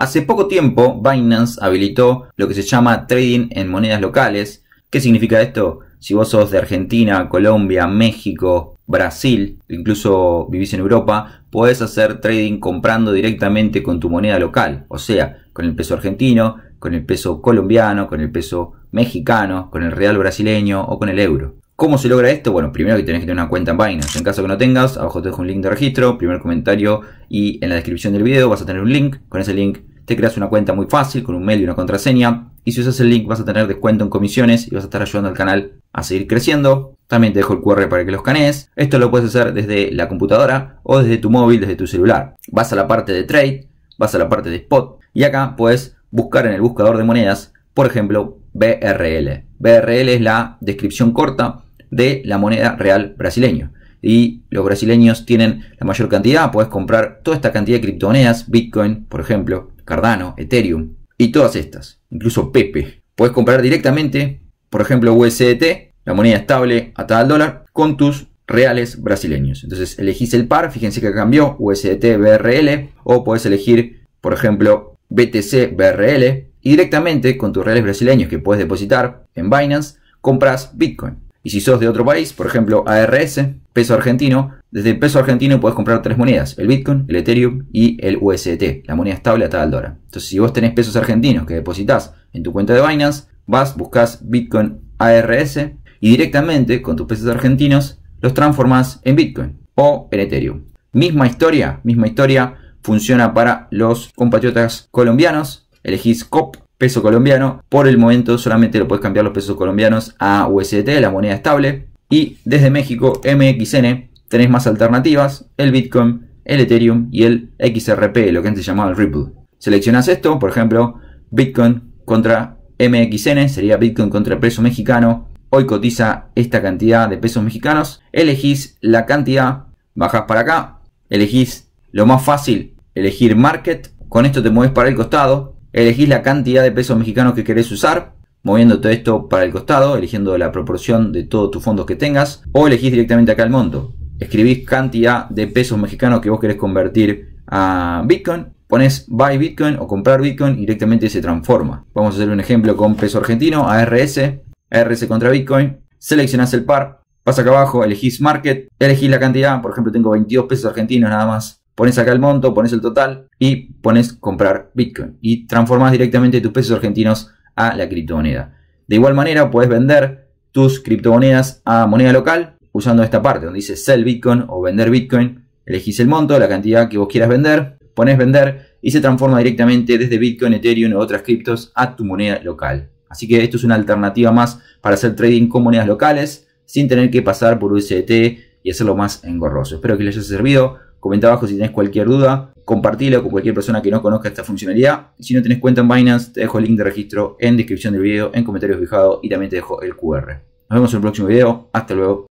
Hace poco tiempo, Binance habilitó lo que se llama trading en monedas locales. ¿Qué significa esto? Si vos sos de Argentina, Colombia, México, Brasil, incluso vivís en Europa, podés hacer trading comprando directamente con tu moneda local, o sea, con el peso argentino, con el peso colombiano, con el peso mexicano, con el real brasileño o con el euro. ¿Cómo se logra esto? Bueno, primero que tenés que tener una cuenta en Binance. En caso que no tengas, abajo te dejo un link de registro, primer comentario y en la descripción del video vas a tener un link. Con ese link te creas una cuenta muy fácil con un mail y una contraseña. Y si usas el link vas a tener descuento en comisiones y vas a estar ayudando al canal a seguir creciendo. También te dejo el QR para que lo escanees. Esto lo puedes hacer desde la computadora o desde tu móvil, desde tu celular. Vas a la parte de trade, vas a la parte de spot y acá puedes buscar en el buscador de monedas, por ejemplo, BRL. BRL es la descripción corta de la moneda real brasileña. Y los brasileños tienen la mayor cantidad, puedes comprar toda esta cantidad de criptomonedas, Bitcoin, por ejemplo, Cardano, Ethereum y todas estas, incluso Pepe. Puedes comprar directamente, por ejemplo, USDT, la moneda estable atada al dólar, con tus reales brasileños. Entonces elegís el par, fíjense que cambió USDT BRL o puedes elegir, por ejemplo, BTC BRL y directamente con tus reales brasileños que puedes depositar en Binance compras Bitcoin. Y si sos de otro país, por ejemplo ARS, peso argentino, desde el peso argentino puedes comprar tres monedas, el Bitcoin, el Ethereum y el USDT, la moneda estable atada al dólar. Entonces, si vos tenés pesos argentinos que depositas en tu cuenta de Binance, vas, buscas Bitcoin ARS y directamente con tus pesos argentinos los transformás en Bitcoin o en Ethereum. Misma historia, misma historia funciona para los compatriotas colombianos. Elegís COP, peso colombiano. Por el momento solamente lo puedes cambiar los pesos colombianos a USDT, la moneda estable. Y desde México, MXN, Tenéis más alternativas, el Bitcoin, el Ethereum y el XRP, lo que antes llamaba el Ripple. Seleccionas esto, por ejemplo, Bitcoin contra MXN, sería Bitcoin contra el peso mexicano. Hoy cotiza esta cantidad de pesos mexicanos. Elegís la cantidad, bajas para acá, elegís lo más fácil, elegir market. Con esto te mueves para el costado, elegís la cantidad de pesos mexicanos que querés usar, moviéndote esto para el costado, eligiendo la proporción de todos tus fondos que tengas, o elegís directamente acá el monto escribís cantidad de pesos mexicanos que vos querés convertir a Bitcoin, pones buy Bitcoin o comprar Bitcoin y directamente se transforma. Vamos a hacer un ejemplo con peso argentino, ARS, ARS contra Bitcoin, seleccionás el par, vas acá abajo, elegís market, elegís la cantidad, por ejemplo tengo 22 pesos argentinos nada más, pones acá el monto, pones el total y pones comprar Bitcoin y transformas directamente tus pesos argentinos a la criptomoneda. De igual manera puedes vender tus criptomonedas a moneda local usando esta parte donde dice sell Bitcoin o vender Bitcoin. Elegís el monto, la cantidad que vos quieras vender, pones vender y se transforma directamente desde Bitcoin, Ethereum o otras criptos a tu moneda local. Así que esto es una alternativa más para hacer trading con monedas locales sin tener que pasar por USDT y hacerlo más engorroso. Espero que les haya servido. Comenta abajo si tenés cualquier duda, compartilo con cualquier persona que no conozca esta funcionalidad. Si no tenés cuenta en Binance, te dejo el link de registro en descripción del video, en comentarios fijados. y también te dejo el QR. Nos vemos en el próximo video. Hasta luego.